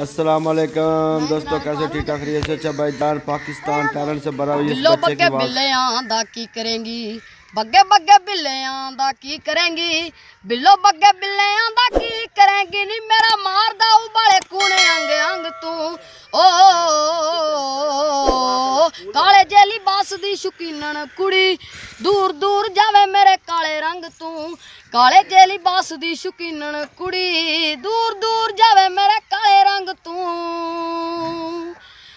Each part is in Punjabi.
अस्सलाम वालेकुम दोस्तों कैसे ठीक ठाक रही है अच्छा भाई जान पाकिस्तान कारण से भरा हुई लो बग्गे बिल्लियां दा की करेंगी बग्गे बग्गे बिल्लियां दा की करेंगी बिल्लो बग्गे बिल्लियां दा की करेंगी नी मेरा मारदा उबाले कूने अंग अंग तू ओ काले जे लिबास दी शुकीनन कुड़ी दूर दूर जावे मेरे काले रंग तू काले जे लिबास दी शुकीनन कुड़ी दूर दूर जावे मेरे ਕਾਲੇ ਰੰਗ ਤੂੰ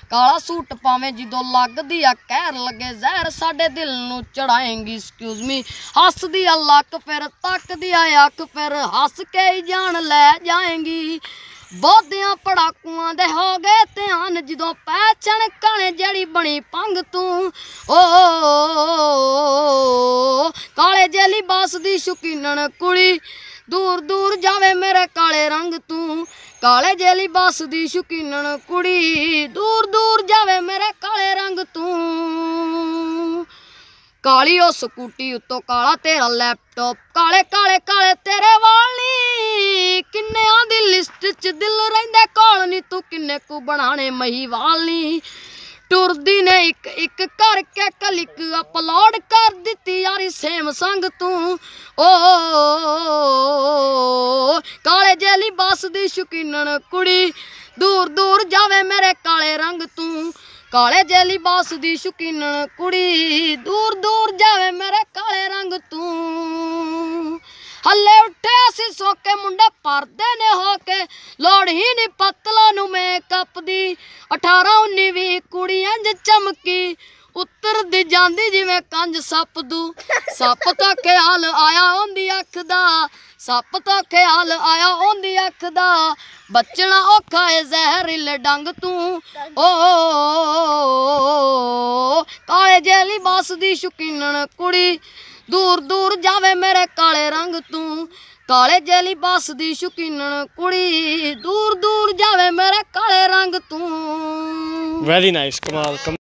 ਕਾਲਾ ਸੂਟ ਪਾਵੇਂ ਜਦੋਂ ਲੱਗਦੀ ਆ ਕਹਿਰ ਲੱਗੇ ਜ਼ਹਿਰ ਸਾਡੇ ਦਿਲ ਨੂੰ ਚੜਾਏਂਗੀ ਐਕਸਕਿਊਜ਼ ਮੀ ਹੱਸਦੀ ਆ ਲੱਕ ਫਿਰ ਤੱਕਦੀ ਆ ਅੱਖ ਫਿਰ ਹੱਸ ਕੇ ਹੀ ਜਾਣ ਲੈ ਜਾਏਂਗੀ ਬੋਧਿਆਂ ਪੜਾਕੂਆਂ ਦੇ ਹੋ ਗਏ ਧਿਆਨ ਜਦੋਂ ਪਹਿਚਣ ਕਾਣੇ ਜਿਹੜੀ ਬਣੀ ਪੰਗ ਤੂੰ ਓ ਕਾਲੇ ਜੇ ਲਿਬਾਸ ਦੀ ਸ਼ੁਕੀਨਣ ਕੁੜੀ ਦੂਰ ਦੂਰ ਜਾਵੇ ਮੇਰੇ ਕਾਲੇ ਰੰਗ ਤੂੰ ਕਾਲੇ ਜੇਲੀ ਬਸ ਦੀ ਸ਼ੁਕੀਨਣ ਕੁੜੀ ਦੂਰ ਦੂਰ ਜਾਵੇ ਮੇਰੇ ਕਾਲੇ ਰੰਗ ਤੂੰ ਕਾਲੀ ਉਹ ਸਕੂਟੀ ਉੱਤੋਂ ਕਾਲਾ ਤੇਰਾ ਲੈਪਟਾਪ ਕਾਲੇ ਕਾਲੇ ਕਾਲੇ ਤੇਰੇ ਵਾਲੀ ਕਿੰਨਿਆਂ ਦੀ ਲਿਸਟ 'ਚ ਦਿਲ ਰਹਿੰਦਾ ਕੋਲ ਨਹੀਂ ਤੂੰ ਕਿੰਨੇ ਕੁ ਬਣਾਣੇ ਮਹੀ ਵਾਲੀ ਟੁਰਦੀ ਨੇ ਇੱਕ ਇੱਕ ਕਰਕੇ ਕਲਿੱਕ ਅਪਲੋਡ ਕਰ ਦਿੱਤੀ ਯਾਰੀ ਸੇਮ ਸੰਗ ਤੂੰ ਓ ਦੀ ਸ਼ਕੀਨਣ ਕੁੜੀ ਦੂਰ ਦੂਰ ਜਾਵੇ ਮੇਰੇ ਕਾਲੇ ਰੰਗ ਤੂੰ ਕਾਲੇ ਜੇ ਲਿਬਾਸ ਦੀ ਸ਼ੁਕੀਨਣ ਕੁੜੀ ਦੂਰ ਦੂਰ ਜਾਵੇ ਮੇਰੇ ਕਾਲੇ ਰੰਗ ਤੂੰ ਹੱਲੇ ਉੱਠੇ ਅਸੀਂ ਸੋਕੇ ਮੁੰਡੇ ਪਰਦੇ ਨੇ ਹੋ ਕੇ ਲੋੜ ਹੀ ਨਹੀਂ ਪਤਲਾ ਨੂੰ ਮੇਕਅਪ ਦੀ 18 19 ਵੀ ਕੁੜੀਆਂ ਜ ਚਮਕੀ ਉੱਤਰਦੀ ਜਾਂਦੀ ਜਿਵੇਂ ਕੰਜ ਸੱਪ ਦੂ ਸੱਪ ਤਾਂ ਖਿਆਲ ਆਇਆ ਹੁੰਦੀ ਅੱਖ ਦਾ ਸੱਪ ਤਾਂ ਖਿਆਲ ਆਇਆ ਉਹਦੀ ਅੱਖ ਦਾ ਬਚਣਾ ਔਖਾ ਏ ਜ਼ਹਿਰੀਲੇ ਡੰਗ ਤੂੰ ਓ ਕਾਲੇ ਜੇਲੀ ਬਾਸ ਦੀ ਸ਼ੁਕੀਨਣ ਕੁੜੀ ਦੂਰ ਦੂਰ ਜਾਵੇ ਮੇਰੇ ਕਾਲੇ ਰੰਗ ਤੂੰ ਕਾਲੇ ਜੇਲੀ ਬਾਸ ਦੀ ਸ਼ੁਕੀਨਣ ਕੁੜੀ ਦੂਰ ਦੂਰ ਜਾਵੇ ਮੇਰੇ ਕਾਲੇ ਰੰਗ ਤੂੰ ਵੈਰੀ ਨਾਈਸ ਕਮਾਲ